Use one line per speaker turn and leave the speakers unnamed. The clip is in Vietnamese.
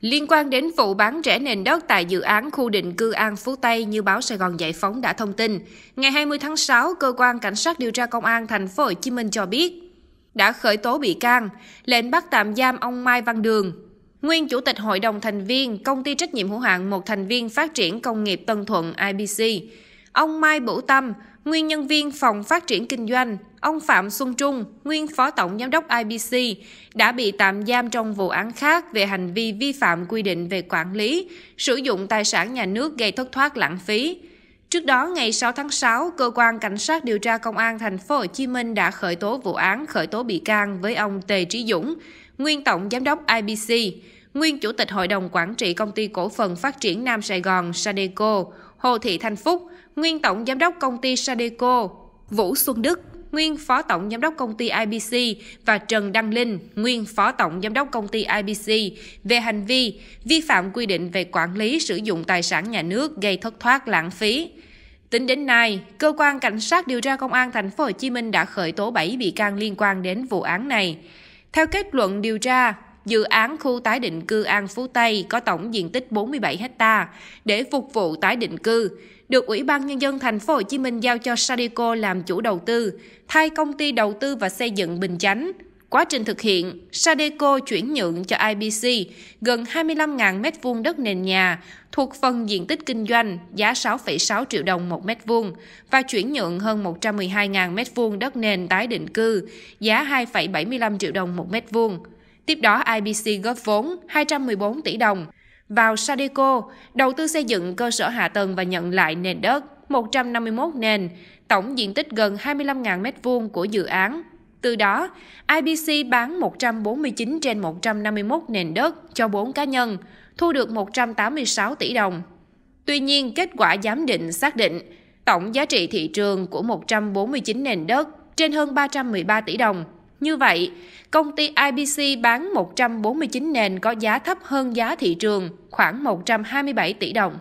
Liên quan đến vụ bán rẻ nền đất tại dự án khu định cư An Phú Tây như báo Sài Gòn Giải phóng đã thông tin, ngày 20 tháng 6, cơ quan cảnh sát điều tra công an thành phố Hồ Chí Minh cho biết đã khởi tố bị can, lệnh bắt tạm giam ông Mai Văn Đường, nguyên chủ tịch hội đồng thành viên công ty trách nhiệm hữu hạn một thành viên phát triển công nghiệp Tân Thuận IBC, ông Mai Bửu Tâm, nguyên nhân viên phòng phát triển kinh doanh, ông Phạm Xuân Trung, nguyên phó tổng giám đốc IBC, đã bị tạm giam trong vụ án khác về hành vi vi phạm quy định về quản lý, sử dụng tài sản nhà nước gây thất thoát lãng phí. Trước đó, ngày 6 tháng 6, cơ quan cảnh sát điều tra công an thành phố Hồ Chí Minh đã khởi tố vụ án khởi tố bị can với ông Tề Trí Dũng, nguyên tổng giám đốc IBC, nguyên chủ tịch hội đồng quản trị công ty cổ phần phát triển Nam Sài Gòn Sadeco, Hồ Thị Thanh Phúc, nguyên tổng giám đốc công ty Sadeco, Vũ Xuân Đức, nguyên phó tổng giám đốc công ty IBC và Trần Đăng Linh, nguyên phó tổng giám đốc công ty IBC về hành vi vi phạm quy định về quản lý sử dụng tài sản nhà nước gây thất thoát lãng phí. Tính đến nay, cơ quan cảnh sát điều tra công an thành phố Hồ Chí Minh đã khởi tố 7 bị can liên quan đến vụ án này. Theo kết luận điều tra, dự án khu tái định cư An Phú Tây có tổng diện tích 47 ha để phục vụ tái định cư, được Ủy ban nhân dân thành phố Hồ Chí Minh giao cho Sadico làm chủ đầu tư, thay công ty đầu tư và xây dựng Bình Chánh. Quá trình thực hiện, Sadeco chuyển nhượng cho IBC gần 25.000 m2 đất nền nhà thuộc phần diện tích kinh doanh giá 6,6 triệu đồng một mét vuông và chuyển nhượng hơn 112.000 m2 đất nền tái định cư giá 2,75 triệu đồng một mét vuông. Tiếp đó, IBC góp vốn 214 tỷ đồng vào Sadeco, đầu tư xây dựng cơ sở hạ tầng và nhận lại nền đất 151 nền, tổng diện tích gần 25.000 m2 của dự án. Từ đó, IBC bán 149 trên 151 nền đất cho 4 cá nhân, thu được 186 tỷ đồng. Tuy nhiên, kết quả giám định xác định tổng giá trị thị trường của 149 nền đất trên hơn 313 tỷ đồng như vậy, công ty IBC bán 149 nền có giá thấp hơn giá thị trường khoảng 127 tỷ đồng.